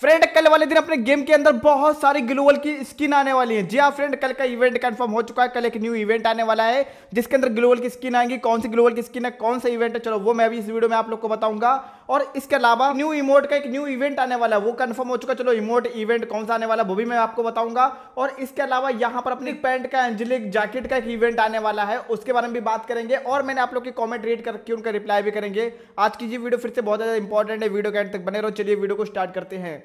friend कल वाले दिन अपने गेम के अंदर बहुत सारी ग्लोबल की स्किन आने वाली है जी हाँ फ्रेंड कल का इवेंट कंफर्म हो चुका है कल एक न्यू इवेंट आने वाला है जिसके अंदर ग्लोबल की स्किन आएंगी कौन सी ग्लोबल की स्किन है कौन सा इवेंट है चलो वो मैं भी इस वीडियो में आप लोग को बताऊंगा और इसके अलावा न्यू इमोट का एक न्यू इवेंट आने वाला है वो कन्फर्म हो चुका चलो इमोट इवेंट कौन सा आने वाला वो भी मैं आपको बताऊंगा और इसके अलावा यहाँ पर अपनी पैंट का एंजेलिक जैकेट का एक इवेंट आने वाला है उसके बारे में भी बात करेंगे और मैंने आप लोग की कॉमेंट रीड करके उनका रिप्लाई भी करेंगे आज की ये वीडियो फिर से बहुत ज़्यादा इंपॉर्टेंट है वीडियो के एंड तक बने रहो चलिए वीडियो को स्टार्ट करते हैं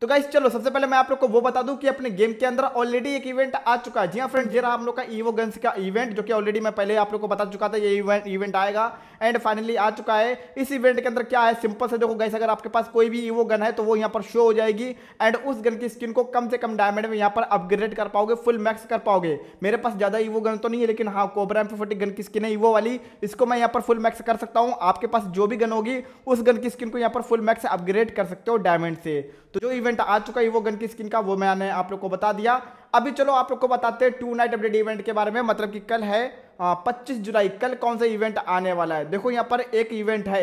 तो गाइस चलो सबसे पहले मैं आप लोग को वो बता दूं कि अपने गेम के अंदर ऑलरेडी एक इवेंट आ चुका है जी हाँ फ्रेंड ये रहा हम लोग का ईवो गन्स का इवेंट जो कि ऑलरेडी मैं पहले आप लोग को बता चुका था ये इवेंट इवेंट आएगा एंड फाइनली आ चुका है इस इवेंट के अंदर क्या है सिंपल से देखो गाइस अगर आपके पास कोई भी ईवो गन है तो वो यहाँ पर शो हो जाएगी एंड उस गन की स्किन को कम से कम डायमंड में यहाँ पर अपग्रेड कर पाओगे फुल मैक्स कर पाओगे मेरे पास ज़्यादा ईवो गन तो नहीं है लेकिन हाँ कोबरा एम फोर्टी गन की स्किन है ईवो वाली इसको मैं यहाँ पर फुल मैक्स कर सकता हूँ आपके पास जो भी गन होगी उस गन की स्किन को यहाँ पर फुल मैक्स अपग्रेड कर सकते हो डायमंड से तो जो इवेंट इवेंट आ चुका है वो गन की स्किन का वो मैंने आप लोग को बता दिया अभी चलो आप लोग को बताते हैं टू नाइट अपडेट इवेंट के बारे में मतलब कि कल है पच्चीस जुलाई कल कौन सा इवेंट आने वाला है देखो यहाँ पर एक इवेंट है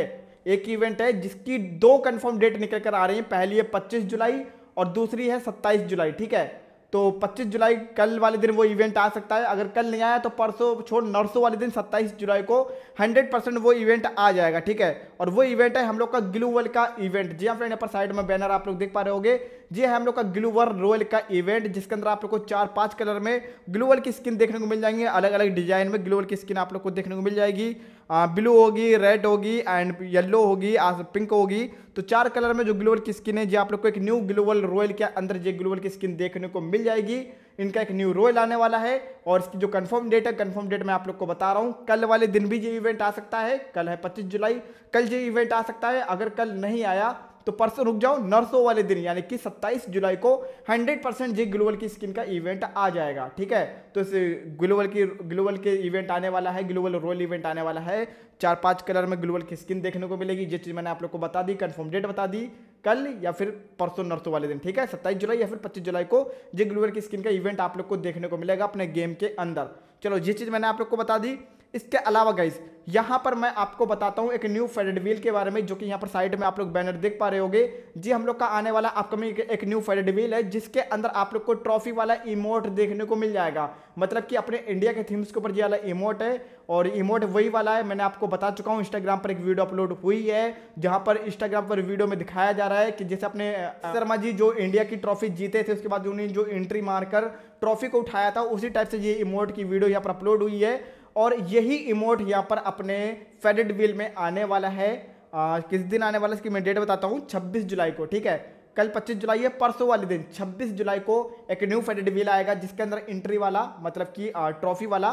एक इवेंट है जिसकी दो कन्फर्म डेट निकल कर आ रही है पहली है पच्चीस जुलाई और दूसरी है सत्ताईस जुलाई ठीक है तो 25 जुलाई कल वाले दिन वो इवेंट आ सकता है अगर कल नहीं आया तो परसों छोड़ नरसों वाले दिन 27 जुलाई को 100 परसेंट वो इवेंट आ जाएगा ठीक है और वो इवेंट है हम लोग का ग्लूवल का इवेंट जी हाँ फ्रेंड यहाँ पर साइड में बैनर आप लोग देख पा रहे होंगे जी है हाँ, हम लोग का ग्लूवर रोयल का इवेंट जिसके अंदर आप लोग को चार पाँच कलर में ग्लूवल की स्किन देखने को मिल जाएंगे अलग अलग डिजाइन में ग्लूवल की स्किन आप लोग को देखने को मिल जाएगी ब्लू होगी रेड होगी एंड येलो होगी पिंक होगी तो चार कलर में जो ग्लोबल की स्किन है जी आप लोग को एक न्यू ग्लोबल रॉयल के अंदर जो ग्लोबल की स्किन देखने को मिल जाएगी इनका एक न्यू रोयल आने वाला है और इसकी जो कंफर्म डेट है कंफर्म डेट मैं आप लोग को बता रहा हूँ कल वाले दिन भी ये इवेंट आ सकता है कल है 25 जुलाई कल ये इवेंट आ सकता है अगर कल नहीं आया तो परसों रुक जाओ नर्सों वाले दिन यानी कि 27 जुलाई को 100 परसेंट जी ग्लोबल की स्किन का इवेंट आ जाएगा ठीक है तो इस ग्लोबल की ग्लोबल के इवेंट आने वाला है ग्लोबल रोल इवेंट आने वाला है चार पांच कलर में ग्लोबल की स्किन देखने को मिलेगी जिस चीज़ मैंने आप लोग को बता दी कन्फर्म डेट बता दी कल या फिर परसों नर्सों वाले दिन ठीक है सत्ताईस जुलाई या फिर पच्चीस जुलाई को जे ग्लोबल की स्किन का इवेंट आप लोग को देखने को मिलेगा अपने गेम के अंदर चलो जिस चीज़ मैंने आप लोग को बता दी इसके अलावा गाइज यहाँ पर मैं आपको बताता हूँ एक न्यू फेडेड व्हील के बारे में जो कि यहाँ पर साइड में आप लोग बैनर देख पा रहे होंगे जी हम लोग का आने वाला अपकमिंग एक न्यू फेडेड व्हील है जिसके अंदर आप लोग को ट्रॉफी वाला इमोट देखने को मिल जाएगा मतलब कि अपने इंडिया के थीम्स के ऊपर ये वाला इमोट है और इमोट वही वाला है मैंने आपको बता चुका हूँ इंस्टाग्राम पर एक वीडियो अपलोड हुई है जहाँ पर इंस्टाग्राम पर वीडियो में दिखाया जा रहा है कि जैसे अपने शर्मा जी जो इंडिया की ट्रॉफी जीते थे उसके बाद उन्होंने जो एंट्री मारकर ट्रॉफी को उठाया था उसी टाइप से ये इमोट की वीडियो यहाँ पर अपलोड हुई है और यही इमोट यहाँ पर अपने फेडेड व्हील में आने वाला है आ, किस दिन आने वाला इसकी मैं डेट बताता हूँ 26 जुलाई को ठीक है कल 25 जुलाई है परसों वाले दिन 26 जुलाई को एक न्यू फेडेड व्हील आएगा जिसके अंदर एंट्री वाला मतलब कि ट्रॉफी वाला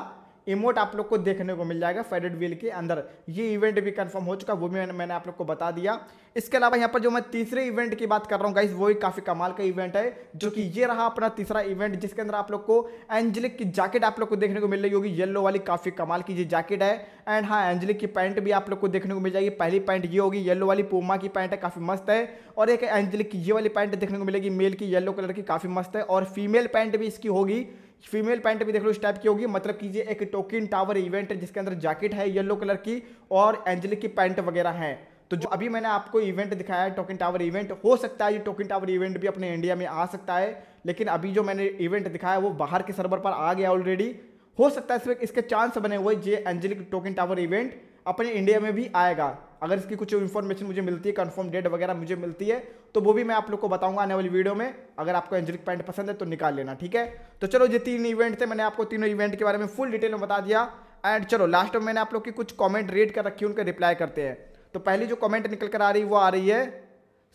इमोट आप लोग को देखने को मिल जाएगा फेडेड व्हील के अंदर ये इवेंट भी कंफर्म हो चुका वो भी मैंने, मैंने आप लोग को बता दिया इसके अलावा यहाँ पर जो मैं तीसरे इवेंट की बात कर रहा हूँ गाइस वो ही काफ़ी कमाल का इवेंट है जो कि ये रहा अपना तीसरा इवेंट जिसके अंदर आप लोग को एंजलिक की जैकेट आप लोग को देखने को मिल रही होगी येल्लो वाली काफ़ी कमाल की ये जैकेट है एंड हाँ एंजलिक की पैंट भी आप लोग को देखने को मिल जाएगी पहली पैंट ये होगी येल्लो वाली पोमा की पैंट है काफ़ी मस्त है और एक एंजलिक की ये वाली पैंट देखने को मिलेगी मेल की येल्लो कलर की काफ़ी मस्त है और फीमेल पैंट भी इसकी होगी फीमेल पैंट भी देख लो इस टाइप की होगी मतलब कीजिए एक टोकिन टावर इवेंट है जिसके अंदर जैकेट है येलो कलर की और एंजलिक की पैंट वगैरह है तो जो अभी मैंने आपको इवेंट दिखाया है टोकन टावर इवेंट हो सकता है ये टोकन टावर इवेंट भी अपने इंडिया में आ सकता है लेकिन अभी जो मैंने इवेंट दिखाया वो बाहर के सर्वर पर आ गया ऑलरेडी हो सकता है इसमें इसके चांस बने हुए ये एंजलिक टोकन टावर इवेंट अपने इंडिया में भी आएगा अगर इसकी कुछ इन्फॉर्मेशन मुझे मिलती है कन्फर्म डेट वगैरह मुझे मिलती है तो वो भी मैं आप लोग को बताऊंगा आने वाली वीडियो में अगर आपको एंजरिक पैंट पसंद है तो निकाल लेना ठीक है तो चलो ये तीन इवेंट थे मैंने आपको तीनों इवेंट के बारे में फुल डिटेल में बता दिया एंड चलो लास्ट में मैंने आप लोग की कुछ कॉमेंट रीड कर रखी उनके रिप्लाई करते हैं तो पहली जो कॉमेंट निकल कर आ रही वो आ रही है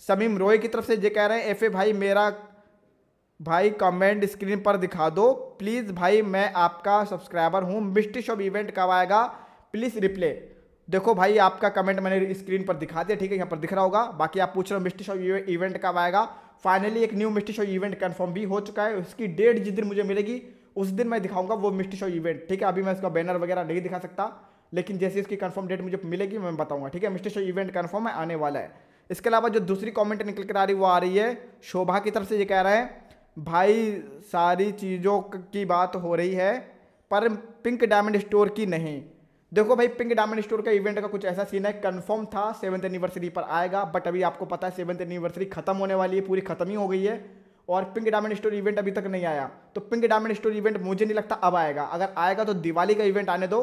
समीम रोय की तरफ से ये कह रहे हैं एफ भाई मेरा भाई कमेंट स्क्रीन पर दिखा दो प्लीज़ भाई मैं आपका सब्सक्राइबर हूँ मिस्ट्री शॉप इवेंट कब आएगा प्लीज़ रिप्ले देखो भाई आपका कमेंट मैंने स्क्रीन पर दिखा दिया ठीक है यहाँ पर दिख रहा होगा बाकी आप पूछ रहे हो मिस्टी शो इवेंट कब आएगा फाइनली एक new misty show event confirm भी हो चुका है उसकी डेट जिस दिन मुझे मिलेगी उस दिन मैं दिखाऊंगा वो मिस्टी शो इवेंट ठीक है अभी मैं उसका बैनर वगैरह नहीं दिखा सकता लेकिन जैसे इसकी कन्फर्म डेट मुझे मिलेगी मैं बताऊंगा ठीक है मिस्टी शो इवेंट कन्फर्म है आने वाला है इसके अलावा जो दूसरी कॉमेंट निकल कर आ रही वो आ रही है शोभा की तरफ से ये कह रहे हैं भाई सारी चीज़ों की बात हो रही है पर पिंक डायमंड स्टोर की नहीं देखो भाई पिंक डायमंड स्टोर का इवेंट का कुछ ऐसा सीन है कंफर्म था सेवन्थ एनिवर्सरी पर आएगा बट अभी आपको पता है सेवन्थ एनिवर्सरी खत्म होने वाली है पूरी खत्म ही हो गई है और पिंक डायमंड स्टोर इवेंट अभी तक नहीं आया तो पिंक डायमंड स्टोर इवेंट मुझे नहीं लगता अब आएगा अगर आएगा तो दिवाली का इवेंट आने दो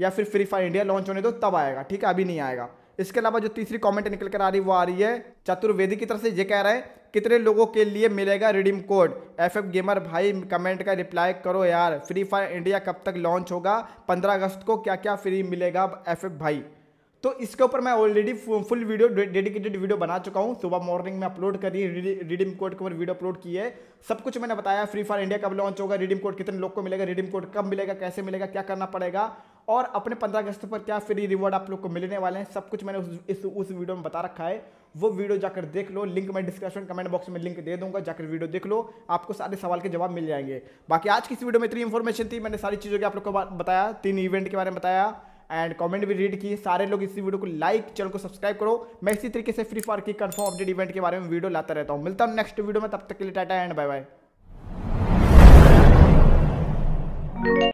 या फिर फ्री फायर इंडिया लॉन्च होने दो तब आएगा ठीक है अभी नहीं आएगा इसके अलावा जो तीसरी कॉमेंट निकल कर आ रही वो आ रही है चतुर्वेदी की तरफ से ये कह रहे हैं कितने लोगों के लिए मिलेगा redeem code F F gamer भाई कमेंट का रिप्लाई करो यार फ्री फायर इंडिया कब तक लॉन्च होगा पंद्रह अगस्त को क्या क्या फ्री मिलेगा एफ एफ भाई तो इसके ऊपर मैं already full video dedicated video बना चुका हूँ सुबह मॉर्निंग में अपलोड करी रिडीम कोड के ऊपर वीडियो अपलोड की है सब कुछ मैंने बताया फ्री फायर इंडिया कब लॉन्च होगा रिडीम कोड कितने लोग को मिलेगा रिडीम कोड कब मिलेगा कैसे मिलेगा क्या करना पड़ेगा और अपने पंद्रह अगस्त पर क्या फ्री रिवॉर्ड आप लोग को मिलने वाले हैं सब कुछ मैंने उस इस उस वीडियो में बता रखा है वो वीडियो जाकर देख लो लिंक मैं डिस्क्रिप्शन कमेंट बॉक्स में लिंक दे दूंगा जाकर वीडियो देख लो आपको सारे सवाल के जवाब मिल जाएंगे बाकी आज की इस वीडियो में इतनी इन्फॉर्मेशन थी मैंने सारी चीज़ों की आप लोग को बताया तीन इवेंट के बारे में बताया एंड कमेंट भी रीड की सारे लोग इसी वीडियो को लाइक चैनल को सब्सक्राइब करो मैं इसी तरीके से फ्री फायर की कंफर्म अपडेट इवेंट के बारे में वीडियो लाता रहता हूँ मिलता हूँ नेक्स्ट वीडियो में तब तक के लिए टाटा एंड बाय बाय